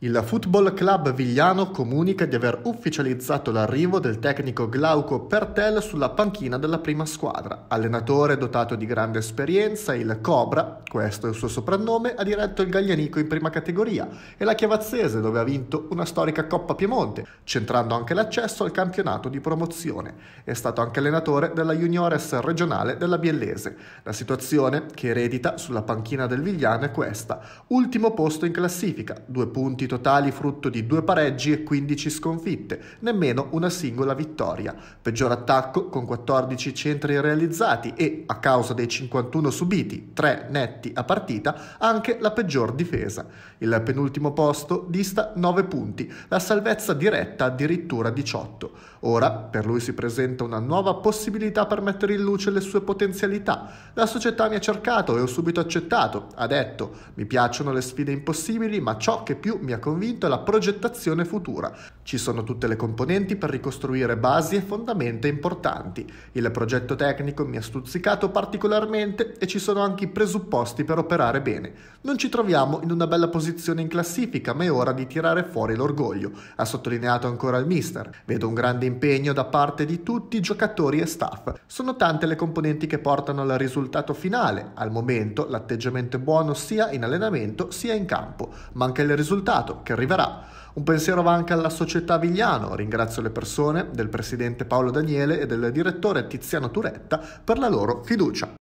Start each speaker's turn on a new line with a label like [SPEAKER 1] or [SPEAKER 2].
[SPEAKER 1] Il Football Club Vigliano comunica di aver ufficializzato l'arrivo del tecnico Glauco Pertel sulla panchina della prima squadra. Allenatore dotato di grande esperienza, il Cobra, questo è il suo soprannome, ha diretto il Gaglianico in prima categoria e la Chiavazzese dove ha vinto una storica Coppa Piemonte, centrando anche l'accesso al campionato di promozione. È stato anche allenatore della Juniores regionale della Biellese. La situazione che eredita sulla panchina del Vigliano è questa. Ultimo posto in classifica, due punti punti totali frutto di due pareggi e 15 sconfitte, nemmeno una singola vittoria. Peggior attacco con 14 centri realizzati e, a causa dei 51 subiti, 3 netti a partita, anche la peggior difesa. Il penultimo posto dista 9 punti, la salvezza diretta addirittura 18. Ora per lui si presenta una nuova possibilità per mettere in luce le sue potenzialità. La società mi ha cercato e ho subito accettato, ha detto, mi piacciono le sfide impossibili, ma ciò che più mi ha ha convinto è la progettazione futura. Ci sono tutte le componenti per ricostruire basi e fondamenta importanti. Il progetto tecnico mi ha stuzzicato particolarmente e ci sono anche i presupposti per operare bene. Non ci troviamo in una bella posizione in classifica, ma è ora di tirare fuori l'orgoglio, ha sottolineato ancora il mister. Vedo un grande impegno da parte di tutti, i giocatori e staff. Sono tante le componenti che portano al risultato finale. Al momento l'atteggiamento è buono sia in allenamento sia in campo, Manca il risultato Senato, che arriverà. Un pensiero va anche alla società Vigliano. Ringrazio le persone del presidente Paolo Daniele e del direttore Tiziano Turetta per la loro fiducia.